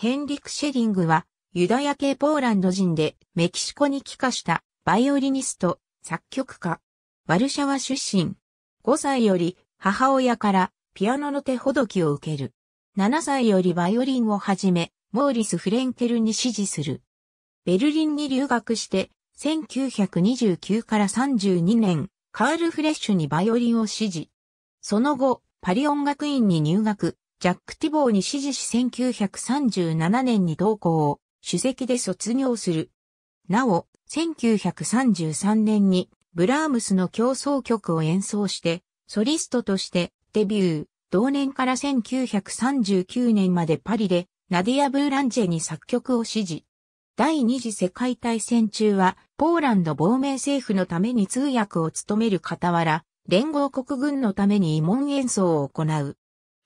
ヘンリク・シェリングは、ユダヤ系ポーランド人で、メキシコに帰化した、バイオリニスト、作曲家。ワルシャワ出身。5歳より、母親から、ピアノの手ほどきを受ける。7歳よりバイオリンを始め、モーリス・フレンケルに指示する。ベルリンに留学して、1929から32年、カール・フレッシュにバイオリンを指示。その後、パリ音楽院に入学、ジャック・ティボーに指示し1937年に同校を主席で卒業する。なお、1933年にブラームスの競争曲を演奏して、ソリストとしてデビュー。同年から1939年までパリでナディア・ブーランジェに作曲を指示。第二次世界大戦中はポーランド亡命政府のために通訳を務める傍ら、連合国軍のために慰問演奏を行う。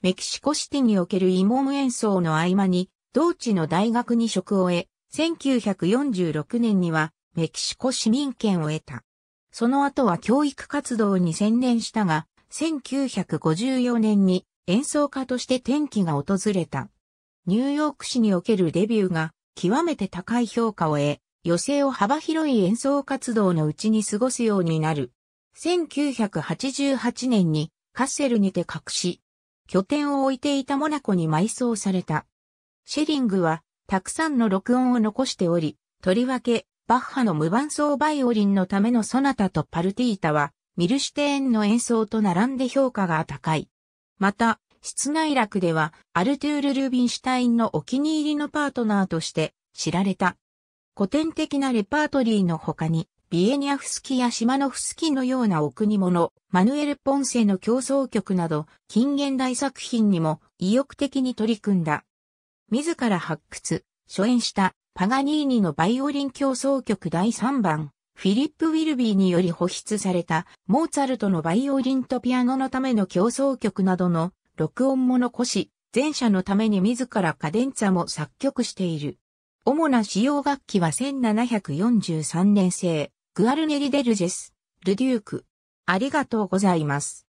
メキシコシティにおけるイモム演奏の合間に、同地の大学に職を得、1946年にはメキシコ市民権を得た。その後は教育活動に専念したが、1954年に演奏家として転機が訪れた。ニューヨーク市におけるデビューが極めて高い評価を得、余生を幅広い演奏活動のうちに過ごすようになる。1988年にカッセルにて隠し、拠点を置いていたモナコに埋葬された。シェリングは、たくさんの録音を残しており、とりわけ、バッハの無伴奏バイオリンのためのソナタとパルティータは、ミルシュテーンの演奏と並んで評価が高い。また、室内楽では、アルトゥール・ルービンシュタインのお気に入りのパートナーとして知られた。古典的なレパートリーの他に、ビエニアフスキやシマノフスキのようなお国物、マヌエル・ポンセの競争曲など、近現代作品にも意欲的に取り組んだ。自ら発掘、初演したパガニーニのバイオリン競争曲第3番、フィリップ・ウィルビーにより保筆された、モーツァルトのバイオリンとピアノのための競争曲などの録音も残し、前者のために自らカデンツァも作曲している。主な使用楽器は1743年製、グアルネリデルジェス、ルデューク。ありがとうございます。